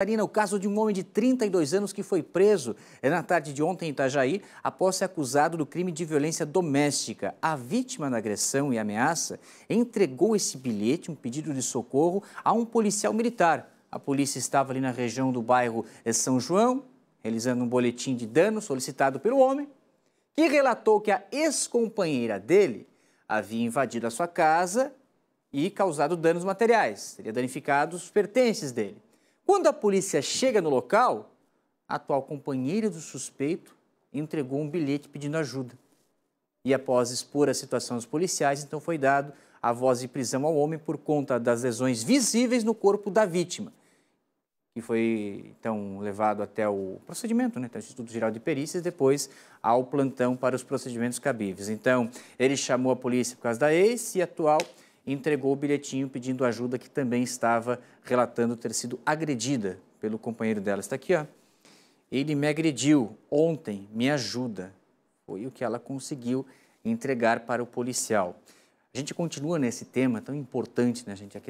Catarina, o caso de um homem de 32 anos que foi preso é, na tarde de ontem em Itajaí após ser acusado do crime de violência doméstica. A vítima da agressão e ameaça entregou esse bilhete, um pedido de socorro, a um policial militar. A polícia estava ali na região do bairro é, São João, realizando um boletim de dano solicitado pelo homem, que relatou que a ex-companheira dele havia invadido a sua casa e causado danos materiais, teria danificado os pertences dele. Quando a polícia chega no local, a atual companheira do suspeito entregou um bilhete pedindo ajuda. E após expor a situação aos policiais, então foi dado a voz de prisão ao homem por conta das lesões visíveis no corpo da vítima, e foi então levado até o procedimento, né, até o Instituto Geral de Perícias, depois ao plantão para os procedimentos cabíveis. Então, ele chamou a polícia por causa da ex e atual entregou o bilhetinho pedindo ajuda, que também estava relatando ter sido agredida pelo companheiro dela. Está aqui, ó. Ele me agrediu ontem, me ajuda. Foi o que ela conseguiu entregar para o policial. A gente continua nesse tema tão importante, né, gente? A questão